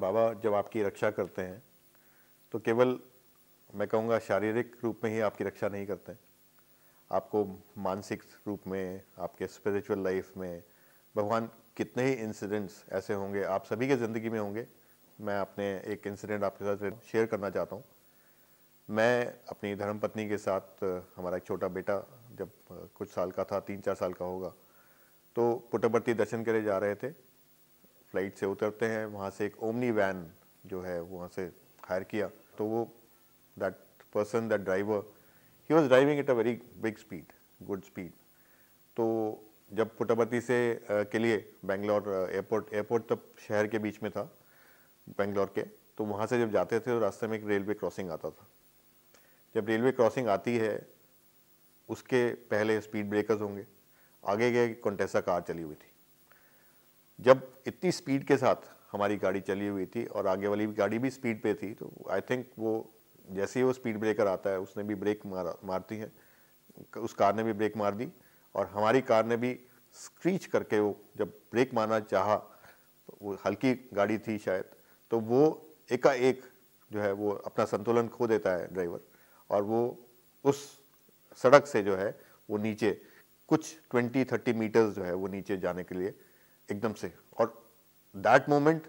बाबा जब आपकी रक्षा करते हैं तो केवल मैं कहूँगा शारीरिक रूप में ही आपकी रक्षा नहीं करते आपको मानसिक रूप में आपके स्पिरिचुअल लाइफ में भगवान कितने ही इंसिडेंट्स ऐसे होंगे आप सभी के ज़िंदगी में होंगे मैं अपने एक इंसिडेंट आपके साथ शेयर करना चाहता हूँ मैं अपनी धर्मपत्नी के साथ हमारा एक छोटा बेटा जब कुछ साल का था तीन चार साल का होगा तो पुटवर्ती दर्शन करे जा रहे थे फ्लाइट से उतरते हैं वहाँ से एक ओमनी वैन जो है वहाँ से हायर किया तो वो that person that driver he was driving at a very big speed good speed तो जब पुटापति से के लिए बेंगलोर एयरपोर्ट एयरपोर्ट तब शहर के बीच में था बेंगलोर के तो वहाँ से जब जाते थे तो रास्ते में एक रेलवे क्रॉसिंग आता था जब रेलवे क्रॉसिंग आती है उसके पहले स्पीड ब्रेकर्स होंगे आगे गए कॉन्टेसा कार चली हुई थी जब इतनी स्पीड के साथ हमारी गाड़ी चली हुई थी और आगे वाली गाड़ी भी स्पीड पे थी तो आई थिंक वो जैसे ही वो स्पीड ब्रेकर आता है उसने भी ब्रेक मार मारती है उस कार ने भी ब्रेक मार दी और हमारी कार ने भी स्क्रीच करके वो जब ब्रेक मारना चाहा तो वो हल्की गाड़ी थी शायद तो वो एकाएक जो है वो अपना संतुलन खो देता है ड्राइवर और वो उस सड़क से जो है वो नीचे कुछ ट्वेंटी थर्टी मीटर्स जो है वो नीचे जाने के लिए एकदम से और that moment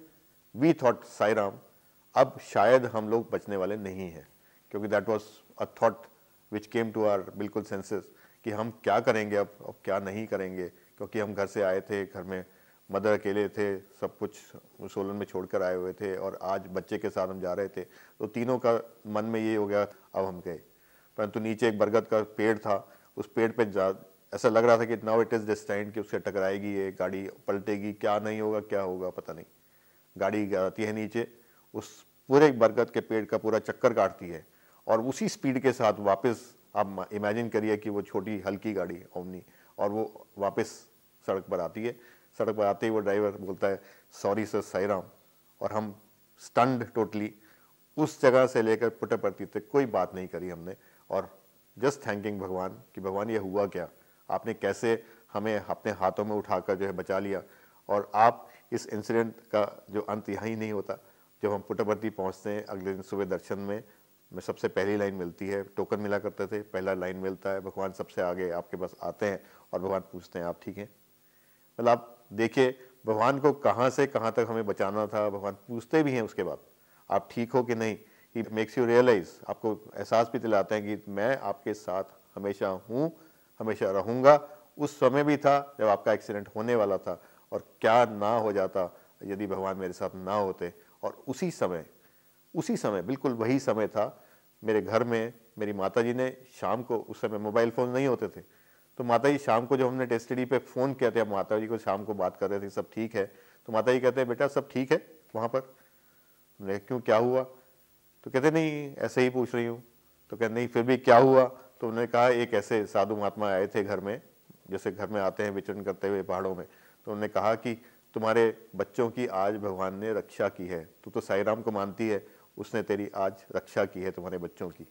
we thought Sai Ram अब शायद हम लोग बचने वाले नहीं हैं क्योंकि that was a thought which came to our बिल्कुल सेंसेस कि हम क्या करेंगे अब अब क्या नहीं करेंगे क्योंकि हम घर से आए थे घर में मदर अकेले थे सब कुछ सोलन में छोड़कर आए हुए थे और आज बच्चे के साथ हम जा रहे थे तो तीनों का मन में ये हो गया अब हम गए परंतु नीचे एक बरगद का पेड़ था उस पेड़ पे जा ऐसा लग रहा था कि नाउ इट इज़ डिस्टेंड कि उससे टकराएगी ये गाड़ी पलटेगी क्या नहीं होगा क्या होगा पता नहीं गाड़ी आती है नीचे उस पूरे बरगद के पेड़ का पूरा चक्कर काटती है और उसी स्पीड के साथ वापस आप इमेजिन करिए कि वो छोटी हल्की गाड़ी ओमनी और वो वापस सड़क पर आती है सड़क पर आते ही वो ड्राइवर बोलता है सॉरी सर साईराम और हम स्टंड टोटली उस जगह से लेकर पड़ती तक कोई बात नहीं करी हमने और जस्ट थैंकिंग भगवान कि भगवान ये हुआ क्या आपने कैसे हमें अपने हाथों में उठाकर जो है बचा लिया और आप इस इंसिडेंट का जो अंत यहाँ ही नहीं होता जब हम पुटवर्ती पहुँचते हैं अगले दिन सुबह दर्शन में में सबसे पहली लाइन मिलती है टोकन मिला करते थे पहला लाइन मिलता है भगवान सबसे आगे आपके पास आते हैं और भगवान पूछते हैं आप ठीक हैं मतलब आप देखिए भगवान को कहाँ से कहाँ तक हमें बचाना था भगवान पूछते भी हैं उसके बाद आप ठीक हो कि नहीं ही मेक्स यू रियलाइज़ आपको एहसास भी दिलाते हैं कि मैं आपके साथ हमेशा हूँ हमेशा रहूँगा उस समय भी था जब आपका एक्सीडेंट होने वाला था और क्या ना हो जाता यदि भगवान मेरे साथ ना होते और उसी समय उसी समय बिल्कुल वही समय था मेरे घर में मेरी माता ने शाम को उस समय मोबाइल फ़ोन नहीं होते थे तो माता शाम को जब हमने टेस्टडी पे फ़ोन किया था माता जी को शाम को बात कर रहे थे सब ठीक है तो माता जी कहते हैं बेटा सब ठीक है वहाँ पर क्यों क्या हुआ तो कहते नहीं ऐसे ही पूछ रही हूँ तो कहते नहीं फिर भी क्या हुआ तो उन्होंने कहा एक ऐसे साधु महात्मा आए थे घर में जैसे घर में आते हैं विचरण करते हुए पहाड़ों में तो उन्होंने कहा कि तुम्हारे बच्चों की आज भगवान ने रक्षा की है तू तो साई राम को मानती है उसने तेरी आज रक्षा की है तुम्हारे बच्चों की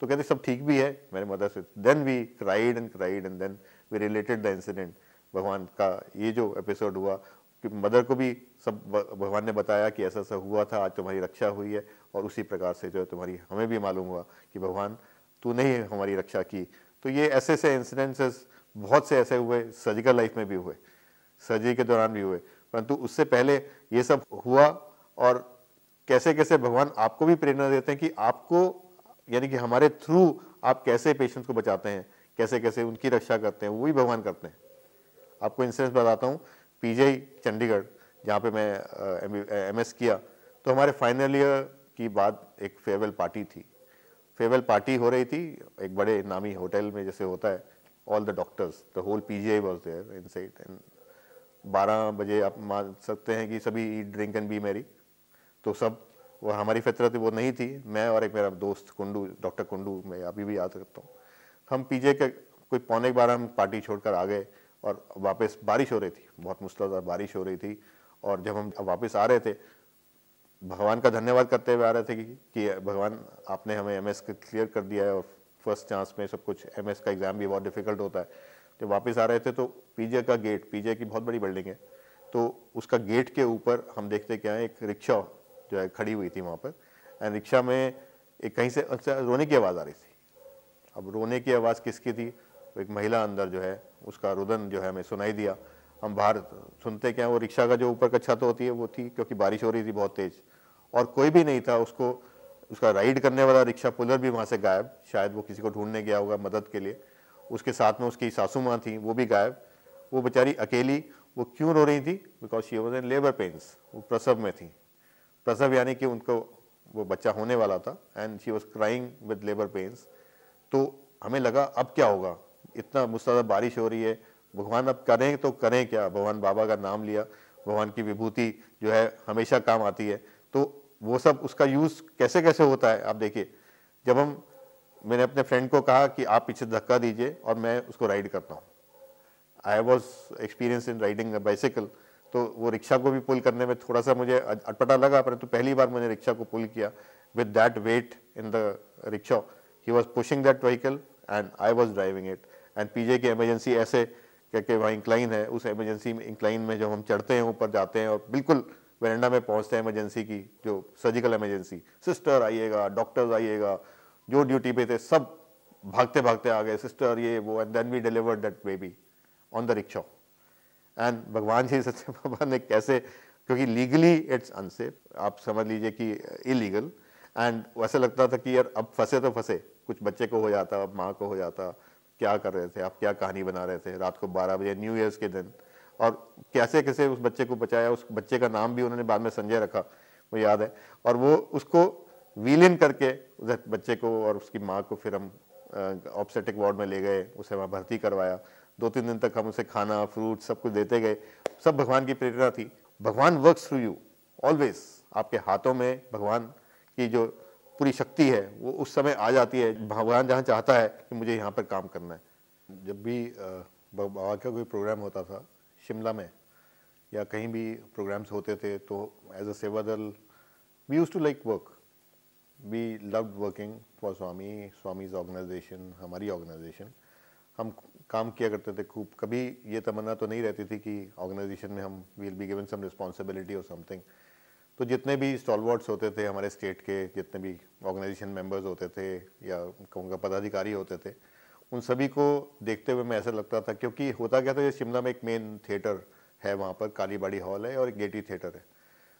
तो कहते सब ठीक भी है मेरे मदर से then we cried and cried and then we related the incident भगवान का ये जो एपिसोड हुआ कि मदर को भी सब भगवान ने बताया कि ऐसा ऐसा हुआ था आज तुम्हारी रक्षा हुई है और उसी प्रकार से जो है तुम्हारी हमें भी मालूम हुआ कि भगवान तूने ही हमारी रक्षा की तो ये ऐसे ऐसे इंसिडेंसेस बहुत से ऐसे हुए सर्जिकल लाइफ में भी हुए सर्जरी के दौरान भी हुए परंतु उससे पहले ये सब हुआ और कैसे कैसे भगवान आपको भी प्रेरणा देते हैं कि आपको यानी कि हमारे थ्रू आप कैसे पेशेंट्स को बचाते हैं कैसे कैसे उनकी रक्षा करते हैं वो भी भगवान करते हैं आपको इंसिडेंस बताता हूँ पीजीआई चंडीगढ़ जहाँ पे मैं एम एस किया तो हमारे फाइनल ईयर की बाद एक फेयरवेल पार्टी थी फेयरवेल पार्टी हो रही थी एक बड़े नामी होटल में जैसे होता है all the doctors the whole P G I was there inside and बारह बजे आप मान सकते हैं कि सभी ईट ड्रिंक एंड बी मेरी तो सब वो हमारी फितरत वो नहीं थी मैं और एक मेरा दोस्त कुंडू डॉक्टर कुंडू मैं अभी भी याद करता हूँ हम पीजे के कोई पौने बारह हम पार्टी छोड़कर आ गए और वापस बारिश हो रही थी बहुत मुश्किल बारिश हो रही थी और जब हम वापस आ रहे थे भगवान का धन्यवाद करते हुए आ रहे थे कि, कि भगवान आपने हमें एम एस क्लियर कर दिया है और फर्स्ट चांस में सब कुछ एम का एग्ज़ाम भी बहुत डिफिकल्ट होता है जब वापस आ रहे थे तो पीजे का गेट पीजे की बहुत बड़ी बिल्डिंग है तो उसका गेट के ऊपर हम देखते क्या है एक रिक्शा जो है खड़ी हुई थी वहाँ पर एंड रिक्शा में एक कहीं से अच्छा रोने की आवाज़ आ रही थी अब रोने की आवाज़ किसकी थी एक महिला अंदर जो है उसका रुदन जो है हमें सुनाई दिया हम बाहर सुनते क्या वो रिक्शा का जो ऊपर का छत होती है वो थी क्योंकि बारिश हो रही थी बहुत तेज और कोई भी नहीं था उसको उसका राइड करने वाला रिक्शा पुलर भी वहाँ से गायब शायद वो किसी को ढूंढने गया होगा मदद के लिए उसके साथ में उसकी सासू माँ थी वो भी गायब वो बेचारी अकेली वो क्यों रो रही थी because she was in labour pains वो प्रसव में थी प्रसव यानी कि उनको वो बच्चा होने वाला था and she was crying with labour pains तो हमें लगा अब क्या होगा इतना मुस्तदा बारिश हो रही है भगवान अब करें तो करें क्या भगवान बाबा का नाम लिया भगवान की विभूति जो है हमेशा काम आती है तो वो सब उसका यूज़ कैसे कैसे होता है आप देखिए जब हम मैंने अपने फ्रेंड को कहा कि आप पीछे धक्का दीजिए और मैं उसको राइड करता हूँ I was experience in riding bicycle तो वो रिक्शा को भी पुल करने में थोड़ा सा मुझे अटपटा लगा परंतु तो पहली बार मैंने रिक्शा को पुल किया with that weight in the rickshaw he was pushing that vehicle and I was driving it and P J की एमरजेंसी ऐसे क्योंकि वहाँ इंक्लाइन है उस एमरजेंसी में इंक्लाइन में जब हम चढ़ते हैं ऊपर जाते हैं और बिल्कुल वरेंडा में पहुँचते हैं एमरजेंसी की जो सर्जिकल एमरजेंसी सिस्टर आइएगा डॉक्टर्स आइएगा जो ड्यूटी पे थे सब भागते भागते आ गए सिस्टर ये वो and then we deliver that baby on the rickshaw and भगवान श्री सत्य बाबा ने कैसे क्योंकि लीगली इट्स अनसेफ आप समझ लीजिए कि इलीगल एंड वैसे लगता था कि यार अब फंसे तो फंसे कुछ बच्चे को हो जाता अब माँ को हो जाता क्या कर रहे थे आप क्या कहानी बना रहे थे रात को बारह बजे न्यू ईयर्स के दिन और कैसे कैसे उस बच्चे को बचाया उस बच्चे का नाम भी उन्होंने बाद में संजय रखा वो याद है और वो उसको व्हील इन करके उस बच्चे को और उसकी माँ को फिर हम ऑप्सेटिक वार्ड में ले गए उसे वहाँ भर्ती करवाया दो तीन दिन तक हम उसे खाना फ्रूट सब कुछ देते गए सब भगवान की प्रेरणा थी भगवान वर्क्स थ्रू यू ऑलवेज आपके हाथों में भगवान की जो पूरी शक्ति है वो उस समय आ जाती है भगवान जहाँ चाहता है कि मुझे यहाँ पर काम करना है जब भी बाबा का कोई प्रोग्राम होता था शिमला में या कहीं भी प्रोग्राम्स होते थे तो as a Seva Dal we use to like work we love working for Swami Swami's organization हमारी ऑर्गेनाइजेशन हम काम किया करते थे खूब कभी ये तमन्ना तो नहीं रहती थी कि ऑर्गेनाइजेशन में हम we'll be given some responsibility और समथिंग तो जितने भी स्टॉलवर्ड्स होते थे हमारे स्टेट के जितने भी ऑर्गेनाइजेशन मेंबर्स होते थे या कहूँगा पदाधिकारी होते थे उन सभी को देखते हुए मैं ऐसा लगता था क्योंकि होता क्या था ये शिमला में एक मेन थिएटर है वहाँ पर कालीबाड़ी हॉल है और एक गेटी थिएटर है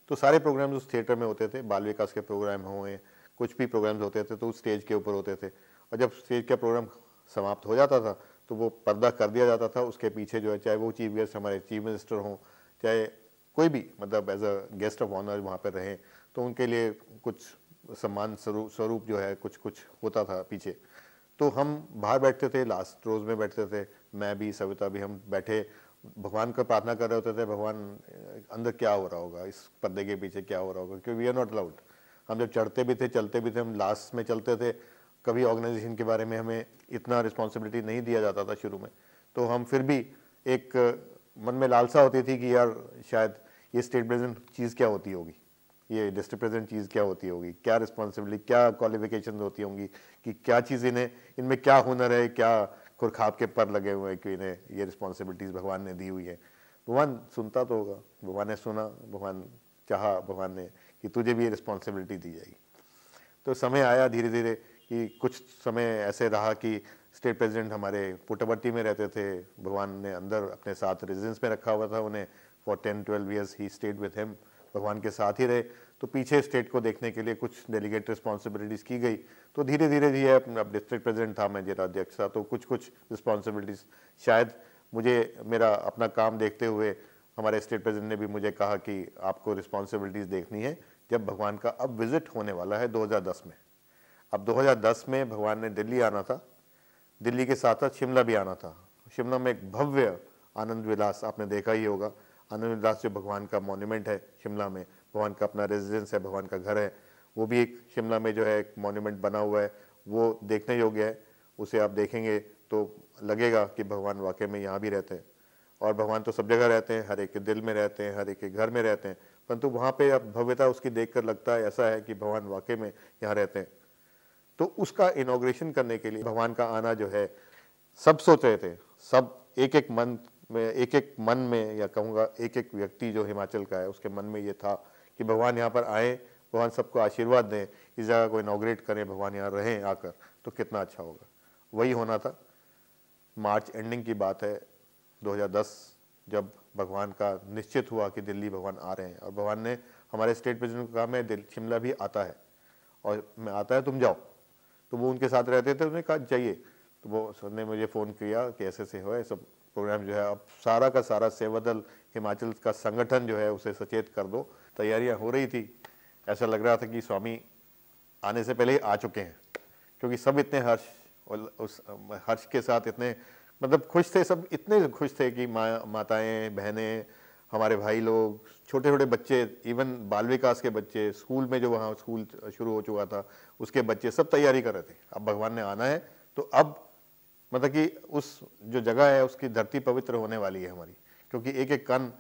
तो सारे प्रोग्राम्स उस थिएटर में होते थे बाल विकास के प्रोग्राम हुए कुछ भी प्रोग्राम्स होते थे तो उस स्टेज के ऊपर होते थे और जब स्टेज का प्रोग्राम समाप्त हो जाता था तो वो पर्दा कर दिया जाता था उसके पीछे जो है चाहे वो चीफ गेस्ट हमारे चीफ मिनिस्टर हों चाहे कोई भी मतलब as a guest of honour वहाँ पर रहें तो उनके लिए कुछ सम्मान स्वरूप जो है कुछ कुछ होता था पीछे तो हम बाहर बैठते थे लास्ट रोज़ में बैठते थे मैं भी सविता भी हम बैठे भगवान का प्रार्थना कर रहे होते थे भगवान अंदर क्या हो रहा होगा इस पर्दे के पीछे क्या हो रहा होगा क्योंकि वी आर नॉट अलाउड हम जब चढ़ते भी थे चलते भी थे हम लास्ट में चलते थे कभी ऑर्गेनाइजेशन के बारे में हमें इतना रिस्पॉन्सिबिलिटी नहीं दिया जाता था शुरू में तो हम फिर भी एक मन में लालसा होती थी कि यार शायद ये स्टेट प्रेजेंट चीज़ क्या होती होगी ये डिस्ट्रिक्ट प्रेजेंट चीज़ क्या होती होगी क्या रिस्पॉन्सिबिलिटी क्या क्वालिफिकेशन होती होंगी कि क्या चीज़ इन्हें इनमें क्या हुनर है क्या खुरखाब के पर लगे हुए हैं कि इन्हें ये रिस्पॉन्सिबिलिटीज़ भगवान ने दी हुई है भगवान सुनता तो होगा भगवान ने सुना भगवान चाह भगवान ने कि तुझे भी ये रिस्पॉन्सिबिलिटी दी जाएगी तो समय आया धीरे धीरे कि कुछ समय ऐसे रहा कि स्टेट प्रेसिडेंट हमारे पुटवर्ती में रहते थे भगवान ने अंदर अपने साथ रेजिडेंस में रखा हुआ था उन्हें for ten twelve years he stayed with him भगवान के साथ ही रहे तो पीछे स्टेट को देखने के लिए कुछ डेलीगेट रिस्पॉन्सिबिलिटीज़ की गई तो धीरे धीरे धीरे अब डिस्ट्रिक्ट प्रेजिडेंट था मैं जिला अध्यक्ष था तो कुछ कुछ रिस्पॉन्सिबिलिटीज़ शायद मुझे मेरा अपना काम देखते हुए हमारे स्टेट प्रेजिडेंट ने भी मुझे कहा कि आपको रिस्पॉन्सिबिलिटीज़ देखनी है जब भगवान का अब विज़िट होने वाला है 2010 में अब 2010 में भगवान ने दिल्ली आना था दिल्ली के साथ साथ शिमला भी आना था शिमला में एक भव्य आनंद विलास आपने देखा ही होगा आनंददास जो भगवान का मोन्यूमेंट है शिमला में भगवान का अपना रेजिडेंस है भगवान का घर है वो भी एक शिमला में जो है एक मोन्यूमेंट बना हुआ है वो देखने योग्य है उसे आप देखेंगे तो लगेगा कि भगवान वाकई में यहाँ भी रहते हैं और भगवान तो सब जगह रहते हैं हर एक के दिल में रहते हैं हर एक के घर में रहते हैं परंतु वहाँ पे अब भव्यता उसकी देखकर लगता है ऐसा है कि भगवान वाकई में यहाँ रहते हैं तो उसका इनोग्रेशन करने के लिए भगवान का आना जो है सब सोच रहे थे सब एक एक मंथ एक एक मन में या कहूँगा एक एक व्यक्ति जो हिमाचल का है उसके मन में ये था कि भगवान यहाँ पर आए भगवान सबको आशीर्वाद दें इस जगह को इनाग्रेट करें भगवान यहाँ रहें आकर तो कितना अच्छा होगा वही होना था मार्च एंडिंग की बात है 2010 जब भगवान का निश्चित हुआ कि दिल्ली भगवान आ रहे हैं और भगवान ने हमारे स्टेट प्रेसिडेंट को कहा मैं शिमला भी आता है और मैं आता है तुम जाओ तो वो उनके साथ रहते थे उन्होंने कहा जाइए तो वो सर ने मुझे फ़ोन किया कि ऐसे से हो सब प्रोग्राम जो है अब सारा का सारा सेवादल हिमाचल का संगठन जो है उसे सचेत कर दो तैयारियां हो रही थी ऐसा लग रहा था कि स्वामी आने से पहले ही आ चुके हैं क्योंकि सब इतने हर्ष और उस हर्ष के साथ इतने मतलब खुश थे सब इतने खुश थे कि मा माताएँ बहनें हमारे भाई लोग छोटे छोटे बच्चे इवन बाल विकास के बच्चे स्कूल में जो वहाँ स्कूल शुरू हो चुका था उसके बच्चे सब तैयारी कर रहे थे अब भगवान ने आना है तो अब मतलब कि उस जो जगह है उसकी धरती पवित्र होने वाली है हमारी क्योंकि एक एक कण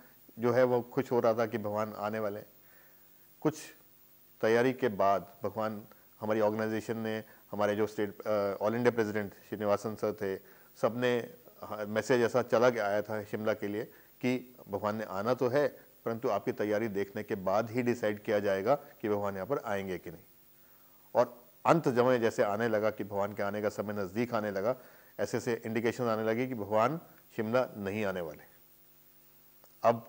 जो है वो खुश हो रहा था कि भगवान आने वाले कुछ तैयारी के बाद भगवान हमारी ऑर्गेनाइजेशन ने हमारे जो state all India president Srinivasan sir थे सब ने मैसेज ऐसा चला के आया था शिमला के लिए कि भगवान ने आना तो है परंतु आपकी तैयारी देखने के बाद ही डिसाइड किया जाएगा कि भगवान यहाँ पर आएंगे कि नहीं और अंत जमे जैसे आने लगा कि भगवान के आने का समय नज़दीक आने लगा ऐसे ऐसे इंडिकेशन आने लगे कि भगवान शिमला नहीं आने वाले अब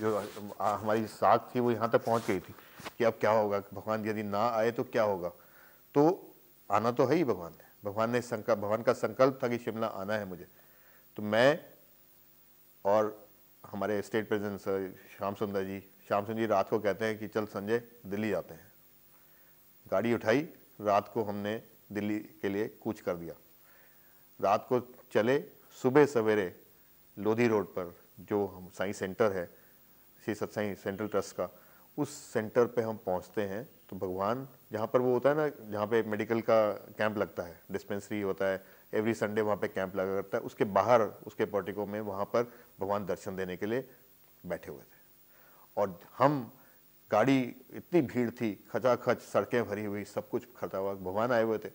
जो हमारी साख थी वो यहाँ तक पहुँच गई थी कि अब क्या होगा भगवान यदि ना आए तो क्या होगा तो आना तो है ही भगवान ने भगवान ने संकल्प भगवान का संकल्प था कि शिमला आना है मुझे तो मैं और हमारे स्टेट सर श्याम सुंदर जी श्याम सुंदर जी रात को कहते हैं कि चल संजय दिल्ली जाते हैं गाड़ी उठाई रात को हमने दिल्ली के लिए कूच कर दिया रात को चले सुबह सवेरे लोधी रोड पर जो हम साई सेंटर है श्री सत्साई सेंट्रल ट्रस्ट का उस सेंटर पे हम पहुंचते हैं तो भगवान जहाँ पर वो होता है ना जहाँ पे मेडिकल का कैंप लगता है डिस्पेंसरी होता है एवरी संडे वहाँ पे कैंप लगा करता है उसके बाहर उसके पोर्टिको में वहाँ पर भगवान दर्शन देने के लिए बैठे हुए थे और हम गाड़ी इतनी भीड़ थी खचाखच सड़कें भरी हुई सब कुछ खता हुआ भगवान आए हुए थे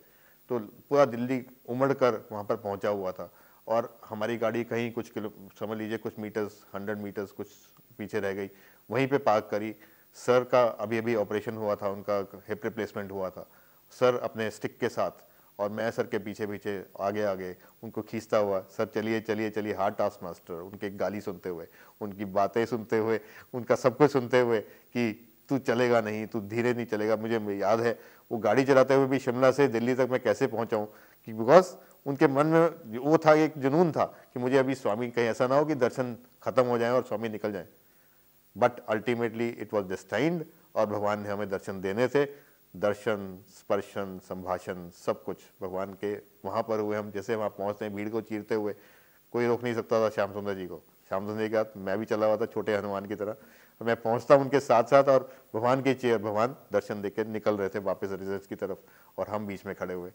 तो पूरा दिल्ली उमड़ कर वहाँ पर पहुँचा हुआ था और हमारी गाड़ी कहीं कुछ किलो समझ लीजिए कुछ मीटर्स हंड्रेड मीटर्स कुछ पीछे रह गई वहीं पे पार्क करी सर का अभी अभी ऑपरेशन हुआ था उनका हिप रिप्लेसमेंट हुआ था सर अपने स्टिक के साथ और मैं सर के पीछे पीछे आगे आगे उनको खींचता हुआ सर चलिए चलिए चलिए हार्ड टास्क मास्टर उनकी गाली सुनते हुए उनकी बातें सुनते हुए उनका सब कुछ सुनते हुए कि तू चलेगा नहीं तू धीरे नहीं चलेगा मुझे याद है वो गाड़ी चलाते हुए भी शिमला से दिल्ली तक मैं कैसे पहुँचाऊँ कि बिकॉज उनके मन में वो था एक जुनून था कि मुझे अभी स्वामी कहीं ऐसा ना हो कि दर्शन खत्म हो जाए और स्वामी निकल जाए but ultimately it was destined और भगवान ने हमें दर्शन देने थे दर्शन स्पर्शन संभाषण सब कुछ भगवान के वहाँ पर हुए हम जैसे वहाँ पहुँचते हैं भीड़ को चीरते हुए कोई रोक नहीं सकता था श्याम सुंदर जी को श्याम सुंदर जी का मैं भी चला हुआ था छोटे हनुमान की तरह तो मैं पहुंचता उनके साथ साथ और भगवान के चेयर भगवान दर्शन देकर निकल रहे थे वापस रिसर्च की तरफ और हम बीच में खड़े हुए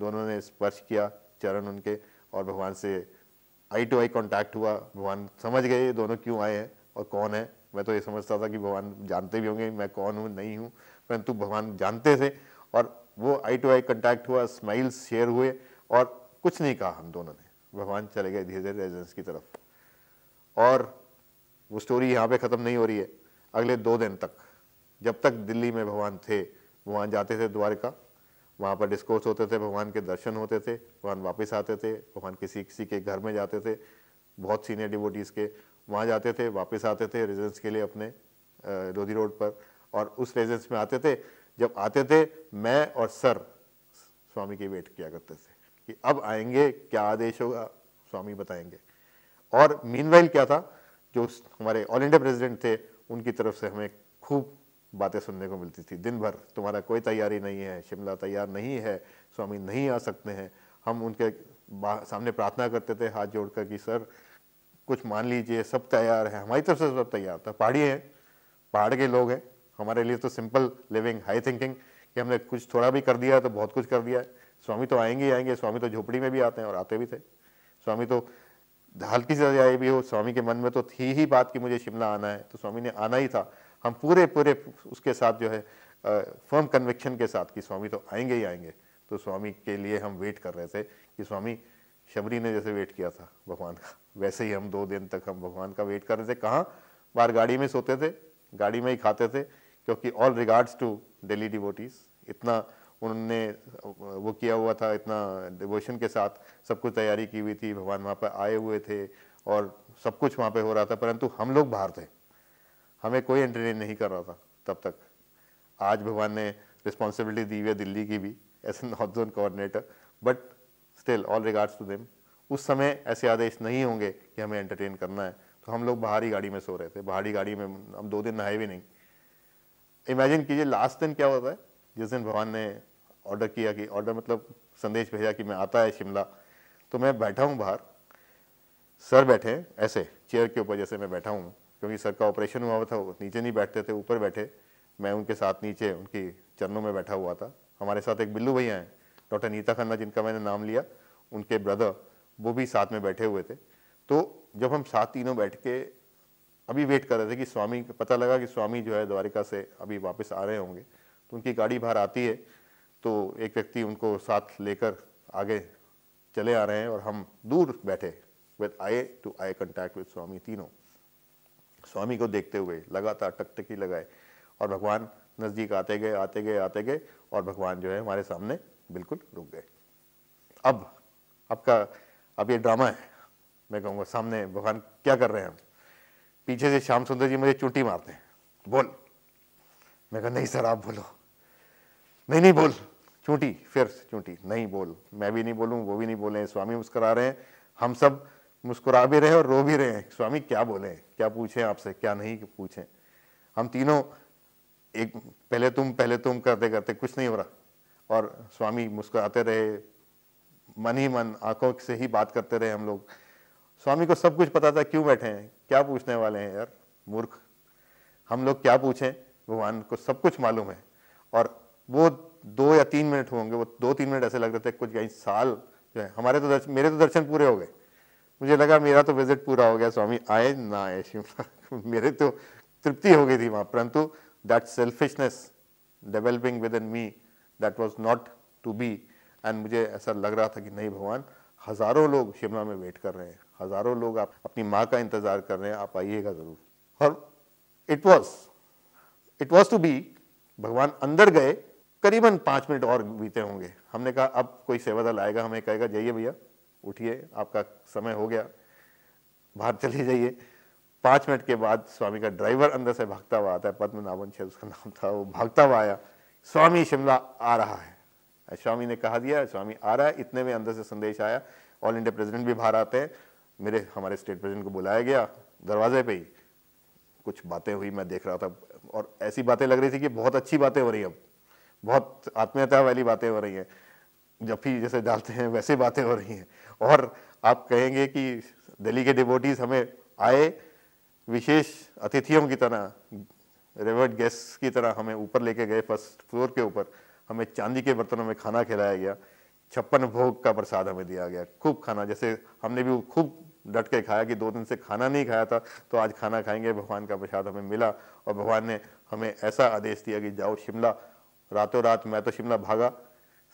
दोनों ने स्पर्श किया चरण उनके और भगवान से आई टू आई कॉन्टैक्ट हुआ भगवान समझ गए दोनों क्यों आए हैं और कौन है मैं तो ये समझता था कि भगवान जानते भी होंगे मैं कौन हूँ नहीं हूँ परंतु भगवान जानते थे और वो आई टू आई कॉन्टैक्ट हुआ स्माइल्स शेयर हुए और कुछ नहीं कहा हम दोनों ने भगवान चले गए धीरे धीरे रेजेंस की तरफ और वो स्टोरी यहाँ पे ख़त्म नहीं हो रही है अगले दो दिन तक जब तक दिल्ली में भगवान थे वहाँ जाते थे द्वारका वहाँ पर डिस्कोर्स होते थे भगवान के दर्शन होते थे भगवान वापस आते थे भगवान किसी किसी के घर में जाते थे बहुत सीनियर डिवोटीज़ के वहाँ जाते थे वापस आते थे रेजिडेंस के लिए अपने लोधी रोड पर और उस रेजिडेंस में आते थे जब आते थे मैं और सर स्वामी की वेट किया करते थे कि अब आएंगे क्या आदेश होगा स्वामी बताएंगे और मीन क्या था जो हमारे ऑल इंडिया प्रेसिडेंट थे उनकी तरफ से हमें खूब बातें सुनने को मिलती थी दिन भर तुम्हारा कोई तैयारी नहीं है शिमला तैयार नहीं है स्वामी नहीं आ सकते हैं हम उनके सामने प्रार्थना करते थे हाथ जोड़कर कि सर कुछ मान लीजिए सब तैयार है हमारी तरफ से सब तैयार था पहाड़ी हैं पहाड़ के लोग हैं हमारे लिए तो सिंपल लिविंग हाई थिंकिंग कि हमने कुछ थोड़ा भी कर दिया तो बहुत कुछ कर दिया है स्वामी तो आएंगे ही आएंगे स्वामी तो झोपड़ी में भी आते हैं और आते भी थे स्वामी तो हल्की सी रजाई भी हो स्वामी के मन में तो थी ही बात कि मुझे शिमला आना है तो स्वामी ने आना ही था हम पूरे पूरे उसके साथ जो है फर्म कन्विक्शन के साथ कि स्वामी तो आएंगे ही आएंगे तो स्वामी के लिए हम वेट कर रहे थे कि स्वामी शबरी ने जैसे वेट किया था भगवान का वैसे ही हम दो दिन तक हम भगवान का वेट कर रहे थे कहाँ बाहर गाड़ी में सोते थे गाड़ी में ही खाते थे क्योंकि all regards to Delhi devotees इतना उन्होंने वो किया हुआ था इतना डिवोशन के साथ सब कुछ तैयारी की हुई थी भगवान वहाँ पर आए हुए थे और सब कुछ वहाँ पे हो रहा था परंतु हम लोग बाहर थे हमें कोई एंटरटेन नहीं कर रहा था तब तक आज भगवान ने रिस्पॉन्सिबिलिटी दी हुई है दिल्ली की भी as a north zone coordinator but still all regards to them उस समय ऐसे आदेश नहीं होंगे कि हमें एंटरटेन करना है तो हम लोग बाहरी गाड़ी में सो रहे थे बाहरी गाड़ी में हम दो दिन नहाए भी नहीं इमेजिन कीजिए लास्ट दिन क्या होता है जिस दिन भगवान ने ऑर्डर किया कि ऑर्डर मतलब संदेश भेजा कि मैं आता है शिमला तो मैं बैठा हूँ बाहर सर बैठे ऐसे चेयर के ऊपर जैसे मैं बैठा हूँ क्योंकि सर का ऑपरेशन हुआ हुआ था नीचे नहीं बैठते थे ऊपर बैठे मैं उनके साथ नीचे उनकी चरणों में बैठा हुआ था हमारे साथ एक बिल्लू भैया हैं डॉक्टर नीता खन्ना जिनका मैंने नाम लिया उनके ब्रदर वो भी साथ में बैठे हुए थे तो जब हम साथ तीनों बैठ के अभी वेट कर रहे थे कि स्वामी पता लगा कि स्वामी जो है द्वारिका से अभी वापस आ रहे होंगे उनकी गाड़ी बाहर आती है तो एक व्यक्ति उनको साथ लेकर आगे चले आ रहे हैं और हम दूर बैठे with eye to eye contact with Swami तीनों स्वामी को देखते हुए लगातार टकटकी लगाए और भगवान नज़दीक आते गए आते गए आते गए और भगवान जो है हमारे सामने बिल्कुल रुक गए अब आपका अब ये ड्रामा है मैं कहूँगा सामने भगवान क्या कर रहे हैं हम पीछे से श्याम सुंदर जी मुझे चूंटी मारते हैं बोल मैं कहा नहीं सर आप बोलो नहीं नहीं बोल चूंटी फिर चूंटी नहीं बोल मैं भी नहीं बोलूं वो भी नहीं बोले स्वामी मुस्कुरा रहे हैं हम सब मुस्कुरा भी रहे हैं और रो भी रहे हैं स्वामी क्या बोले क्या पूछे आपसे क्या नहीं पूछे हम तीनों एक पहले तुम पहले तुम करते करते कुछ नहीं हो रहा और स्वामी मुस्कुराते रहे मन ही मन आंखों से ही बात करते रहे हम लोग स्वामी को सब कुछ पता था क्यों बैठे हैं क्या पूछने वाले हैं यार मूर्ख हम लोग क्या पूछें भगवान को सब कुछ मालूम है और वो दो या तीन मिनट होंगे वो दो तीन मिनट ऐसे लग रहे थे कुछ कहीं साल जो है हमारे तो दर्शन मेरे तो दर्शन पूरे हो गए मुझे लगा मेरा तो विजिट पूरा हो गया स्वामी आए ना आए शिमला मेरे तो तृप्ति हो गई थी वहाँ परंतु that selfishness developing within me that was not to be and मुझे ऐसा लग रहा था कि नहीं भगवान हज़ारों लोग शिमला में वेट कर रहे हैं हज़ारों लोग आप अपनी माँ का इंतज़ार कर रहे हैं आप आइएगा ज़रूर और it was it was to be भगवान अंदर गए करीबन पाँच मिनट और बीते होंगे हमने कहा अब कोई सेवादल आएगा हमें कहेगा जाइए भैया उठिए आपका समय हो गया बाहर चले जाइए पाँच मिनट के बाद स्वामी का ड्राइवर अंदर से भागता हुआ आता है पद्मनाभन छेद उसका नाम था वो भागता हुआ आया स्वामी शिमला आ रहा है स्वामी ने कहा दिया स्वामी आ रहा है इतने में अंदर से संदेश आया ऑल इंडिया प्रेसिडेंट भी बाहर आते हैं मेरे हमारे स्टेट प्रेसिडेंट को बुलाया गया दरवाजे पे ही कुछ बातें हुई मैं देख रहा था और ऐसी बातें लग रही थी कि बहुत अच्छी बातें हो रही अब बहुत आत्मीयता वाली बातें हो रही हैं जब भी जैसे डालते हैं वैसे बातें हो रही हैं और आप कहेंगे कि दिल्ली के डिबोटीज़ हमें आए विशेष अतिथियों की तरह रेवर्ड गेस्ट की तरह हमें ऊपर लेके गए फर्स्ट फ्लोर के ऊपर हमें चांदी के बर्तनों में खाना खिलाया गया छप्पन भोग का प्रसाद हमें दिया गया खूब खाना जैसे हमने भी खूब डट के खाया कि दो दिन से खाना नहीं खाया था तो आज खाना खाएंगे भगवान का प्रसाद हमें मिला और भगवान ने हमें ऐसा आदेश दिया कि जाओ शिमला रातों रात मैं तो शिमला भागा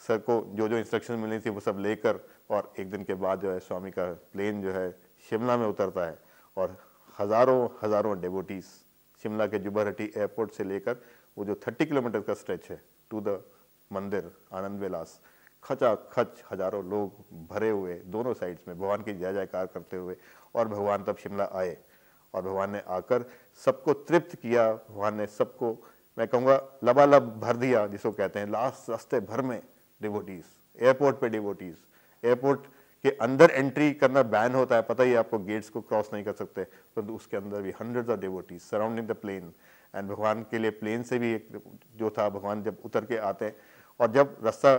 सर को जो जो इंस्ट्रक्शन मिलनी थी वो सब लेकर और एक दिन के बाद जो है स्वामी का प्लेन जो है शिमला में उतरता है और हज़ारों हज़ारों डेबोटीज़ शिमला के जुबाहटी एयरपोर्ट से लेकर वो जो थर्टी किलोमीटर का स्ट्रेच है टू द मंदिर आनंद विलास खचा खच हजारों लोग भरे हुए दोनों साइड्स में भगवान की जय जयकार करते हुए और भगवान तब शिमला आए और भगवान ने आकर सबको तृप्त किया भगवान ने सबको मैं कहूँगा लबालब भर दिया जिसको कहते हैं लास्ट रास्ते भर में डिवोटीज एयरपोर्ट पे डिवोटीज एयरपोर्ट के अंदर एंट्री करना बैन होता है पता ही आपको गेट्स को क्रॉस नहीं कर सकते परंतु तो उसके अंदर भी hundred of devotees surrounding the plane and भगवान के लिए प्लेन से भी एक जो था भगवान जब उतर के आते हैं और जब रास्ता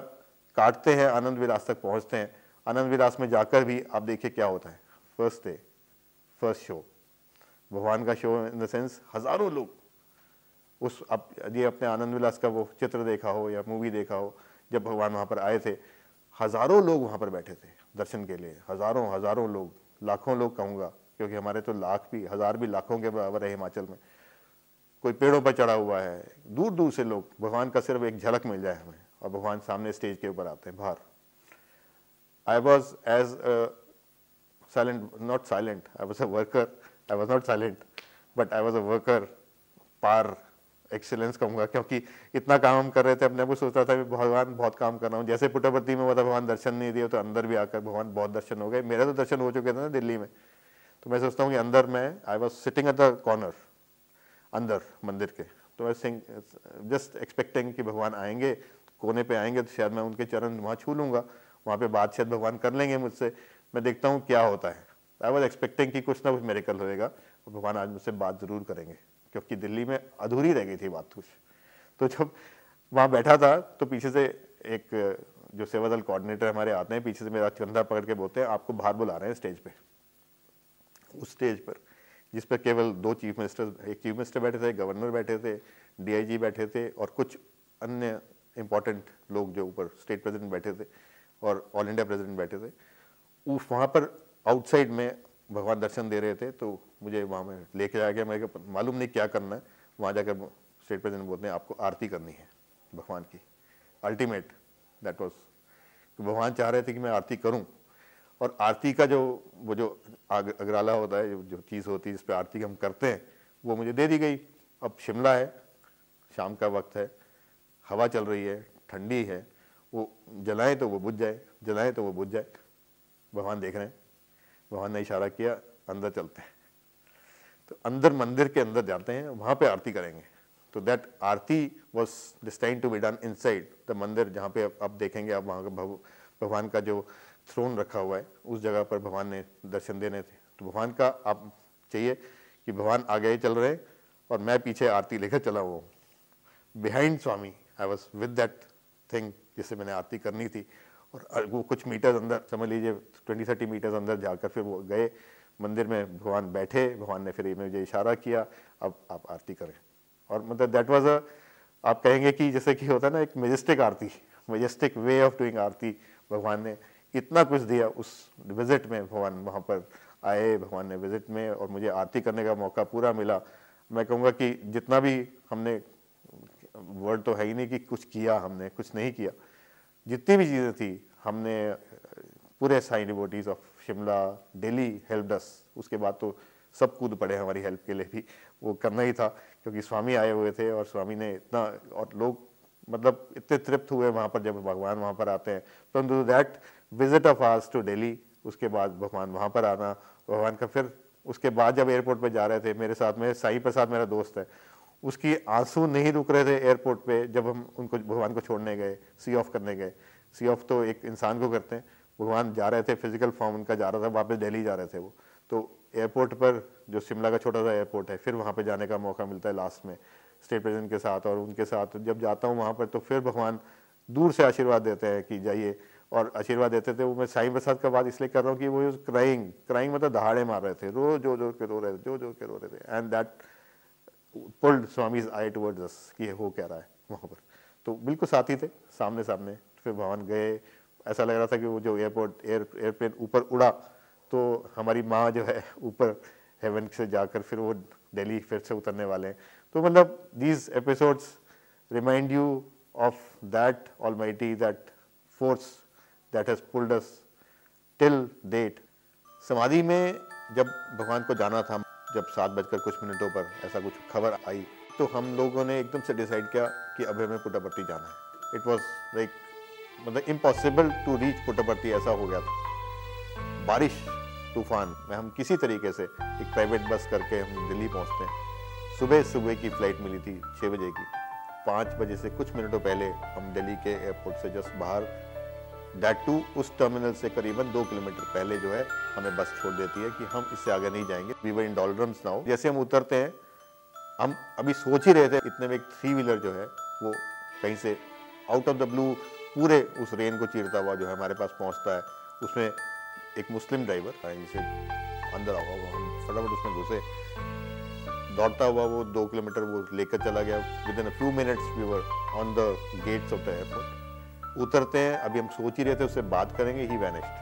काटते हैं आनंद विलास तक पहुँचते हैं आनंद विलास में जाकर भी आप देखिए क्या होता है फर्स्ट डे फर्स्ट शो भगवान का शो इन द सेंस हज़ारों लोग उस आप यदि अपने आनंद विलास का वो चित्र देखा हो या मूवी देखा हो जब भगवान वहाँ पर आए थे हज़ारों लोग वहाँ पर बैठे थे दर्शन के लिए हज़ारों हज़ारों लोग लाखों लोग कहूँगा क्योंकि हमारे तो लाख भी हज़ार भी लाखों के बराबर है हिमाचल में कोई पेड़ों पर चढ़ा हुआ है दूर दूर से लोग भगवान का सिर्फ एक झलक मिल जाए हमें और भगवान सामने स्टेज के ऊपर आते हैं बाहर I was as silent not silent I was a worker I was not silent but I was a worker par excellence कहूँगा क्योंकि इतना काम हम कर रहे थे अपने को सोचता था कि भगवान बहुत काम कर रहा हूँ जैसे पुटवर्ती में हुआ था भगवान दर्शन नहीं दिए तो अंदर भी आकर भगवान बहुत दर्शन हो गए मेरा तो दर्शन हो चुके थे ना दिल्ली में तो मैं सोचता हूँ कि अंदर मैं I was sitting at the corner अंदर मंदिर के तो आई सिंग जस्ट एक्सपेक्टिंग कि भगवान आएंगे कोने पे आएंगे तो शायद मैं उनके चरण वहाँ छू लूँगा वहाँ पर बात शायद भगवान कर लेंगे मुझसे मैं देखता हूँ क्या होता है आई वॉज एक्सपेक्टिंग कि कुछ ना कुछ मेरेकल होएगा भगवान आज मुझसे बात ज़रूर करेंगे क्योंकि दिल्ली में अधूरी रह गई थी बात कुछ तो जब वहाँ बैठा था तो पीछे से एक जो सेवा दल कोऑर्डिनेटर हमारे आते हैं पीछे से मेरा कंधा पकड़ के बोलते हैं आपको बाहर बुला रहे हैं स्टेज पे उस स्टेज पर जिस पर केवल दो चीफ मिनिस्टर एक चीफ मिनिस्टर बैठे थे गवर्नर बैठे थे डीआईजी बैठे थे और कुछ अन्य इम्पॉर्टेंट लोग जो ऊपर स्टेट प्रेसिडेंट बैठे थे और ऑल इंडिया प्रेसिडेंट बैठे थे उस वहाँ पर आउटसाइड में भगवान दर्शन दे रहे थे तो मुझे वहाँ में लेके जाया गया मैं मालूम नहीं क्या करना है वहाँ जाकर स्टेट प्रेजेंट बोलते हैं आपको आरती करनी है भगवान की अल्टीमेट दैट वॉज भगवान चाह रहे थे कि मैं आरती करूँ और आरती का जो वो जो अग्राला अगराला होता है जो, जो चीज़ होती है जिस पर आरती हम करते हैं वो मुझे दे दी गई अब शिमला है शाम का वक्त है हवा चल रही है ठंडी है वो जलाएं तो वो बुझ जाए जलाएं तो वो बुझ जाए भगवान देख रहे हैं भगवान ने इशारा किया अंदर चलते हैं तो अंदर मंदिर के अंदर जाते हैं वहाँ पे आरती करेंगे तो that aarti was destined to be done inside the mandir जहाँ पे आप देखेंगे आप वहाँ का भगवान का जो थ्रोन रखा हुआ है उस जगह पर भगवान ने दर्शन देने थे तो भगवान का आप चाहिए कि भगवान आगे चल रहे और मैं पीछे आरती लेकर चला हुआ हूँ behind Swami I was with that thing जिसे मैंने आरती करनी थी और वो कुछ मीटर अंदर समझ लीजिए ट्वेंटी थर्टी मीटर्स अंदर जाकर फिर वो गए मंदिर में भगवान बैठे भगवान ने फिर ये मुझे इशारा किया अब आप आरती करें और मतलब दैट वाज अ आप कहेंगे कि जैसे कि होता है ना एक मेजेस्टिक आरती majestic way of doing aarti भगवान ने इतना कुछ दिया उस विजिट में भगवान वहाँ पर आए भगवान ने विजिट में और मुझे आरती करने का मौका पूरा मिला मैं कहूँगा कि जितना भी हमने वर्ड तो है ही नहीं कि कुछ किया हमने कुछ नहीं किया जितनी भी चीज़ें थी हमने पूरे साइन devotees of Shimla Delhi help डस उसके बाद तो सब कूद पड़े हमारी हेल्प के लिए भी वो करना ही था क्योंकि स्वामी आए हुए थे और स्वामी ने इतना और लोग मतलब इतने तृप्त हुए वहाँ पर जब भगवान वहाँ पर आते हैं परंतु that visit of ours to Delhi उसके बाद भगवान वहाँ पर आना भगवान का फिर उसके बाद जब एयरपोर्ट पर जा रहे थे मेरे साथ में साई प्रसाद मेरा दोस्त है उसकी आंसू नहीं रुक रहे थे एयरपोर्ट पे जब हम उनको भगवान को छोड़ने गए सी ऑफ करने गए सी ऑफ तो एक इंसान को करते हैं भगवान जा रहे थे फिजिकल फॉर्म उनका जा रहा था वापस दिल्ली जा रहे थे वो तो एयरपोर्ट पर जो शिमला का छोटा सा एयरपोर्ट है फिर वहाँ पर जाने का मौका मिलता है लास्ट में स्टेट प्रेजेंट के साथ और उनके साथ जब जाता हूँ वहाँ पर तो फिर भगवान दूर से आशीर्वाद देते हैं कि जाइए और आशीर्वाद देते थे वो मैं साईं प्रसाद का बात इसलिए कर रहा हूँ कि वो क्राइंग क्राइंग मतलब दहाड़े मार रहे थे रो जो जो के रो रहे थे जो जो के रो रहे थे and that pulled Swami I toward दस कि हो क्या रहा है वहाँ पर तो बिल्कुल साथ ही थे सामने सामने फिर भवन गए ऐसा लग रहा था कि वो जो एयरपोर्ट एयर एयरप्लेन ऊपर उड़ा तो हमारी माँ जो है ऊपर हेवन से जाकर फिर वो दिल्ली फिर से उतरने वाले हैं तो मतलब these episodes remind you of that all that force that has pulled us till date समाधि में जब भगवान को जाना था जब सात बजकर कुछ मिनटों पर ऐसा कुछ खबर आई तो हम लोगों ने एकदम से डिसाइड किया कि अभी हमें पुटापट्टी जाना है इट वॉज लाइक मतलब इम्पॉसिबल टू रीच पुटापट्टी ऐसा हो गया था बारिश तूफान में हम किसी तरीके से एक प्राइवेट बस करके हम दिल्ली पहुंचते हैं सुबह सुबह की फ़्लाइट मिली थी छः बजे की पाँच बजे से कुछ मिनटों पहले हम दिल्ली के एयरपोर्ट से जस्ट बाहर दैट टू उस टर्मिनल से करीबन दो किलोमीटर पहले जो है हमें बस छोड़ देती है कि हम इससे आगे नहीं जाएंगे वी वर इन डॉलरम्स नाउ जैसे हम उतरते हैं हम अभी सोच ही रहे थे इतने में एक थ्री व्हीलर जो है वो कहीं से आउट ऑफ द ब्लू पूरे उस रेन को चीरता हुआ जो है हमारे पास पहुंचता है उसमें एक मुस्लिम ड्राइवर से अंदर आ हुआ हम फटाफट उसमें घुसे दौड़ता हुआ वो दो किलोमीटर वो लेकर चला गया within a few minutes we were on the gates of the airport उतरते हैं अभी हम सोच ही रहे थे उससे बात करेंगे ही वैनिस्ट